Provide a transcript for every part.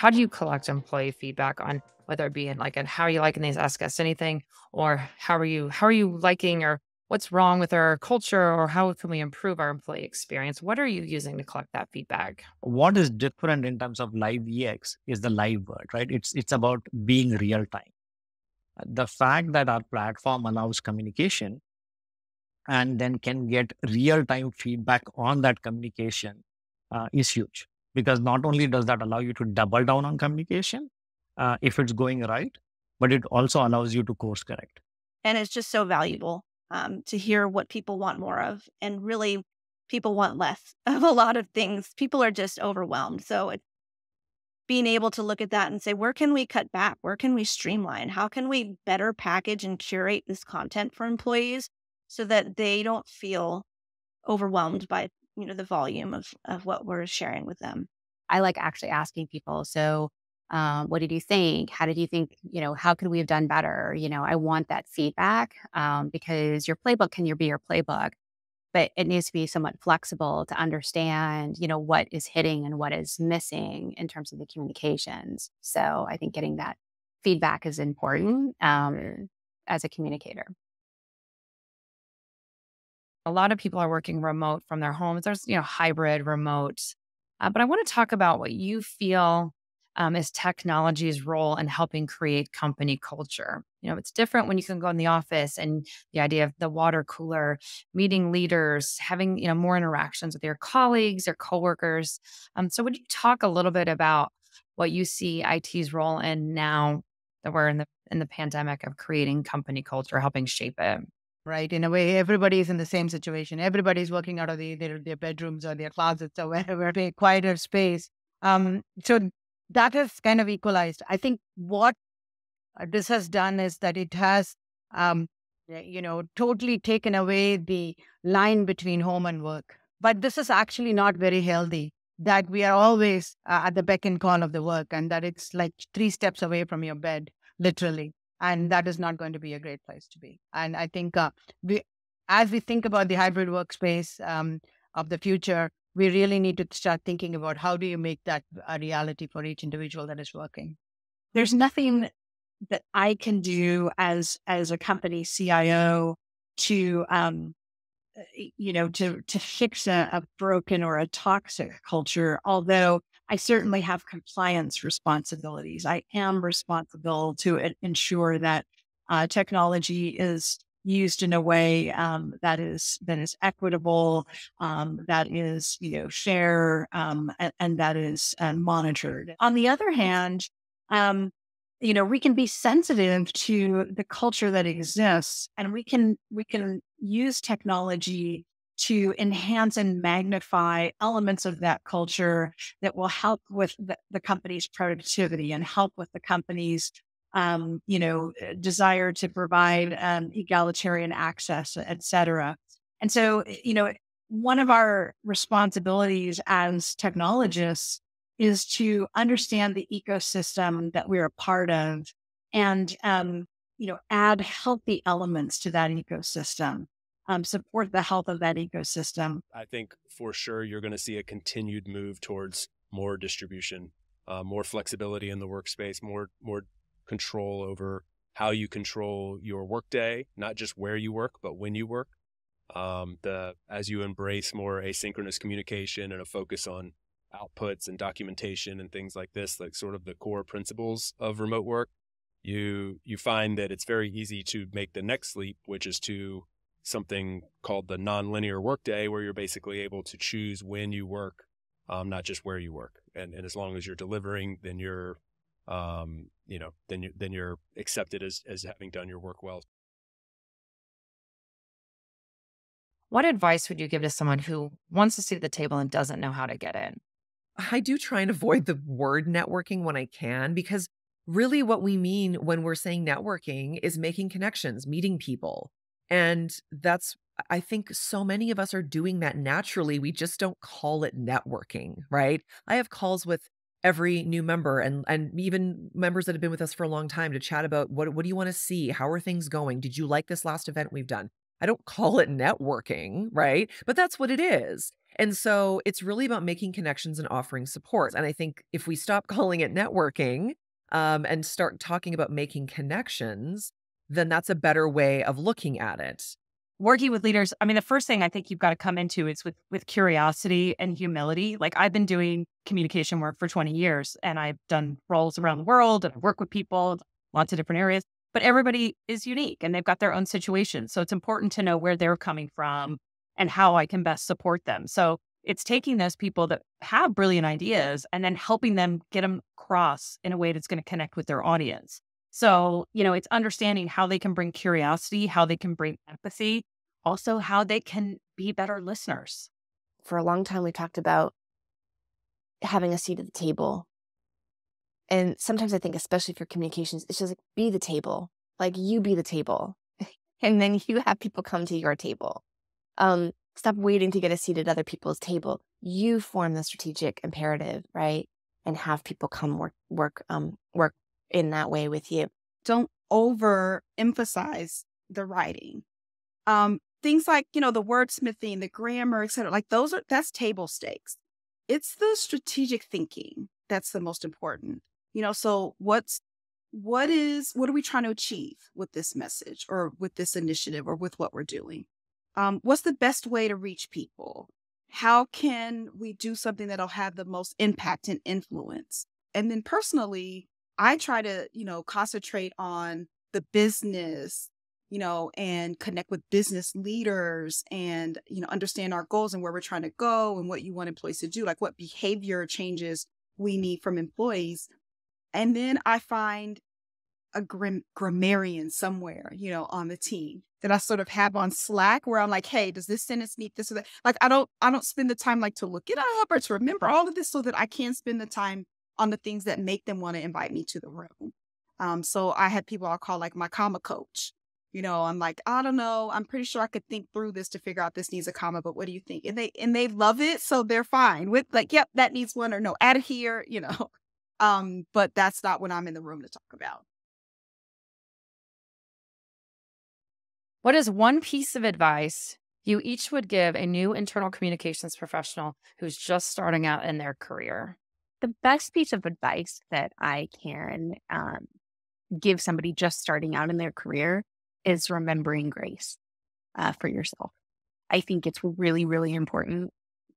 how do you collect employee feedback on whether it be in like and how are you liking these ask us anything or how are you how are you liking or what's wrong with our culture or how can we improve our employee experience what are you using to collect that feedback what is different in terms of live ex is the live word right it's it's about being real time the fact that our platform allows communication and then can get real time feedback on that communication uh, is huge because not only does that allow you to double down on communication uh, if it's going right, but it also allows you to course correct. And it's just so valuable um, to hear what people want more of. And really, people want less of a lot of things. People are just overwhelmed. So it, being able to look at that and say, where can we cut back? Where can we streamline? How can we better package and curate this content for employees so that they don't feel overwhelmed by you know the volume of of what we're sharing with them i like actually asking people so um, what did you think how did you think you know how could we have done better you know i want that feedback um, because your playbook can be your playbook but it needs to be somewhat flexible to understand you know what is hitting and what is missing in terms of the communications so i think getting that feedback is important um, as a communicator a lot of people are working remote from their homes. There's, you know, hybrid, remote. Uh, but I want to talk about what you feel um, is technology's role in helping create company culture. You know, it's different when you can go in the office and the idea of the water cooler, meeting leaders, having, you know, more interactions with your colleagues or coworkers. Um, so would you talk a little bit about what you see IT's role in now that we're in the in the pandemic of creating company culture, helping shape it? right? In a way, everybody is in the same situation. Everybody's working out of the, their, their bedrooms or their closets or wherever, a quieter space. Um, so that has kind of equalized. I think what uh, this has done is that it has, um, you know, totally taken away the line between home and work. But this is actually not very healthy that we are always uh, at the beck and call of the work and that it's like three steps away from your bed, literally and that is not going to be a great place to be. And I think uh, we, as we think about the hybrid workspace um, of the future, we really need to start thinking about how do you make that a reality for each individual that is working. There's nothing that I can do as as a company CIO to um, you know to to fix a, a broken or a toxic culture. Although I certainly have compliance responsibilities. I am responsible to ensure that uh, technology is used in a way um, that is that is equitable, um, that is you know fair, um, and, and, that is uh, monitored. On the other hand, um, you know we can be sensitive to the culture that exists, and we can we can use technology to enhance and magnify elements of that culture that will help with the, the company's productivity and help with the company's um, you know eh, desire to provide um, egalitarian access et cetera and so eh, you know one of our responsibilities as technologists is to understand the ecosystem that we're a part of and um, you know add healthy elements to that ecosystem um, support the health of that ecosystem. I think for sure you're going to see a continued move towards more distribution, uh, more flexibility in the workspace, more more control over how you control your workday, not just where you work, but when you work. Um, the as you embrace more asynchronous communication and a focus on outputs and documentation and things like this, like sort of the core principles of remote work, you you find that it's very easy to make the next leap, which is to something called the nonlinear workday, where you're basically able to choose when you work, um, not just where you work. And, and as long as you're delivering, then you're, um, you know, then you then you're accepted as as having done your work well. What advice would you give to someone who wants to sit at the table and doesn't know how to get in? I do try and avoid the word networking when I can because really what we mean when we're saying networking is making connections, meeting people. And that's, I think so many of us are doing that naturally. We just don't call it networking, right? I have calls with every new member and and even members that have been with us for a long time to chat about what what do you want to see how are things going did you like this last event we've done i don't call it networking right but that's what it is and so it's really about making connections and offering support and i think if we stop calling it networking um, and start talking about making connections then that's a better way of looking at it working with leaders i mean the first thing i think you've got to come into is with with curiosity and humility like i've been doing communication work for 20 years and i've done roles around the world and i work with people lots of different areas but everybody is unique and they've got their own situation so it's important to know where they're coming from and how i can best support them so it's taking those people that have brilliant ideas and then helping them get them across in a way that's going to connect with their audience so, you know, it's understanding how they can bring curiosity, how they can bring empathy, also how they can be better listeners. For a long time, we talked about having a seat at the table. And sometimes I think, especially for communications, it's just like be the table, like you be the table. and then you have people come to your table. Um, stop waiting to get a seat at other people's table. You form the strategic imperative, right? And have people come work, work, um, work in that way with you. Don't overemphasize the writing. Um, things like, you know, the wordsmithing, the grammar, etc. like those are, that's table stakes. It's the strategic thinking that's the most important. You know, so what's, what is, what are we trying to achieve with this message or with this initiative or with what we're doing? Um, what's the best way to reach people? How can we do something that'll have the most impact and influence? And then personally, I try to, you know, concentrate on the business, you know, and connect with business leaders and, you know, understand our goals and where we're trying to go and what you want employees to do, like what behavior changes we need from employees. And then I find a grammarian somewhere, you know, on the team that I sort of have on Slack where I'm like, hey, does this sentence need this or that? Like I don't I don't spend the time like to look it up or to remember all of this so that I can spend the time on the things that make them want to invite me to the room. Um, so I had people I call like my comma coach. You know, I'm like, I don't know. I'm pretty sure I could think through this to figure out this needs a comma, but what do you think? And they and they love it, so they're fine with like, yep, that needs one or no, add it here, you know. Um, but that's not what I'm in the room to talk about. What is one piece of advice you each would give a new internal communications professional who's just starting out in their career? the best piece of advice that I can um, give somebody just starting out in their career is remembering grace uh, for yourself. I think it's really, really important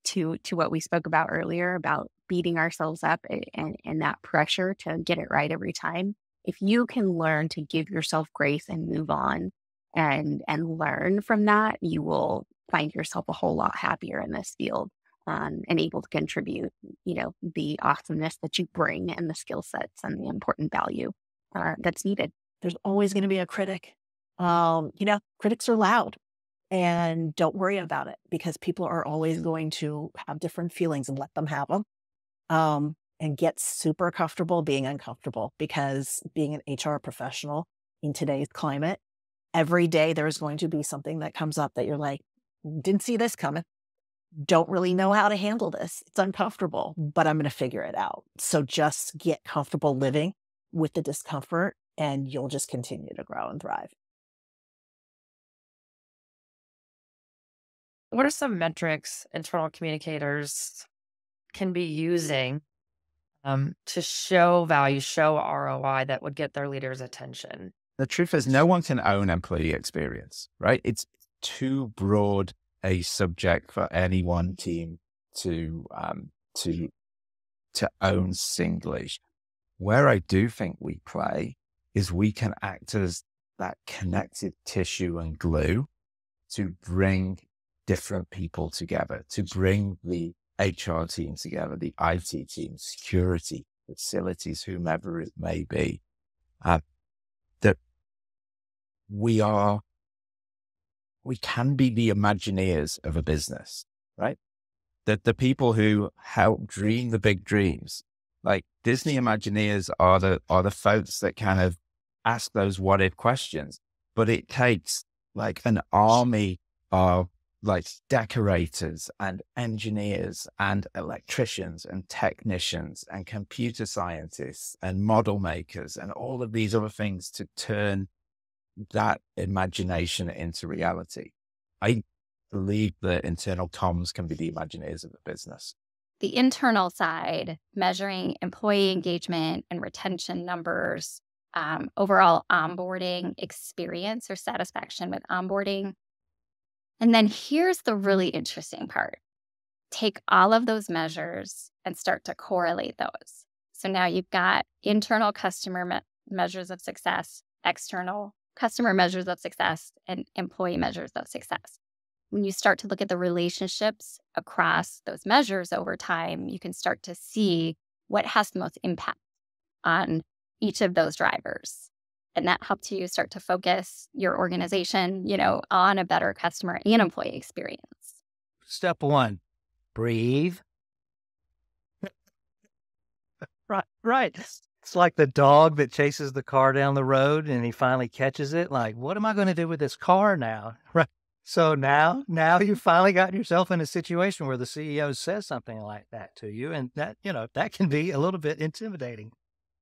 to to what we spoke about earlier about beating ourselves up and, and, and that pressure to get it right every time. If you can learn to give yourself grace and move on and and learn from that, you will find yourself a whole lot happier in this field um, and able to contribute, you know, the awesomeness that you bring and the skill sets and the important value uh, that's needed. There's always going to be a critic. Um, you know, critics are loud and don't worry about it because people are always going to have different feelings and let them have them. Um, and get super comfortable being uncomfortable because being an HR professional in today's climate, every day there is going to be something that comes up that you're like, mm, didn't see this coming don't really know how to handle this. It's uncomfortable, but I'm going to figure it out. So just get comfortable living with the discomfort and you'll just continue to grow and thrive. What are some metrics internal communicators can be using um, to show value, show ROI that would get their leaders' attention? The truth is, no one can own employee experience, right? It's too broad a subject for any one team to um, to to own singly. Where I do think we play is we can act as that connected tissue and glue to bring different people together, to bring the HR team together, the IT team, security, facilities, whomever it may be. Uh, that we are we can be the imagineers of a business, right? That the people who help dream the big dreams, like Disney Imagineers are the are the folks that kind of ask those what if questions. But it takes like an army of like decorators and engineers and electricians and technicians and computer scientists and model makers and all of these other things to turn that imagination into reality. I believe that internal comms can be the imagineers of the business. The internal side, measuring employee engagement and retention numbers, um, overall onboarding experience or satisfaction with onboarding. And then here's the really interesting part take all of those measures and start to correlate those. So now you've got internal customer me- measures of success, external customer measures of success and employee measures of success. When you start to look at the relationships across those measures over time, you can start to see what has the most impact on each of those drivers. And that helps you start to focus your organization, you know, on a better customer and employee experience. Step one, breathe. right, right. It's like the dog that chases the car down the road and he finally catches it. Like, what am I going to do with this car now? Right. So now, now you've finally gotten yourself in a situation where the CEO says something like that to you, and that you know that can be a little bit intimidating.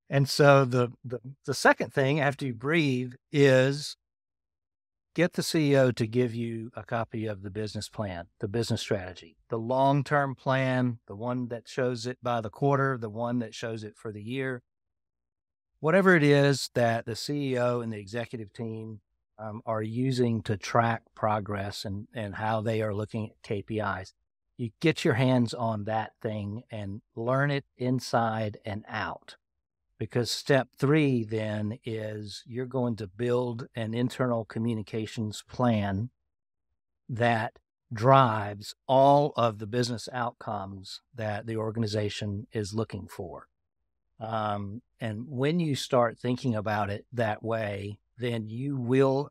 And so the the, the second thing after you breathe is get the CEO to give you a copy of the business plan, the business strategy, the long term plan, the one that shows it by the quarter, the one that shows it for the year, whatever it is that the CEO and the executive team um, are using to track progress and, and how they are looking at KPIs. You get your hands on that thing and learn it inside and out. Because step three then is you're going to build an internal communications plan that drives all of the business outcomes that the organization is looking for. Um, and when you start thinking about it that way, then you will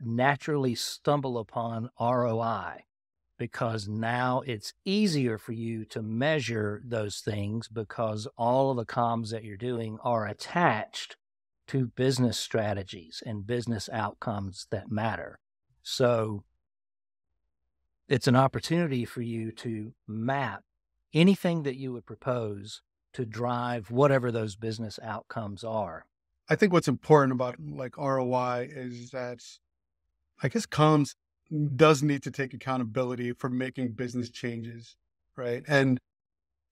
naturally stumble upon ROI because now it's easier for you to measure those things because all of the comms that you're doing are attached to business strategies and business outcomes that matter. So it's an opportunity for you to map anything that you would propose to drive whatever those business outcomes are. I think what's important about like ROI is that I guess comms does need to take accountability for making business changes, right? And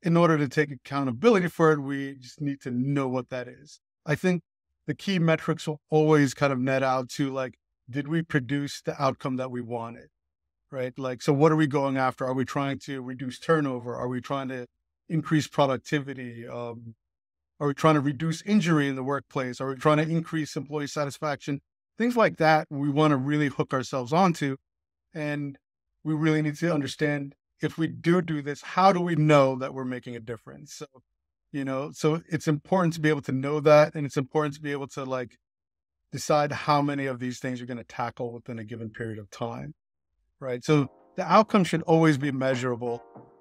in order to take accountability for it, we just need to know what that is. I think the key metrics will always kind of net out to like, did we produce the outcome that we wanted? Right. Like, so what are we going after? Are we trying to reduce turnover? Are we trying to increase productivity? Um, are we trying to reduce injury in the workplace? Are we trying to increase employee satisfaction? Things like that we want to really hook ourselves onto. And we really need to understand if we do do this, how do we know that we're making a difference? So, you know, so it's important to be able to know that. And it's important to be able to like decide how many of these things you're going to tackle within a given period of time. Right. So the outcome should always be measurable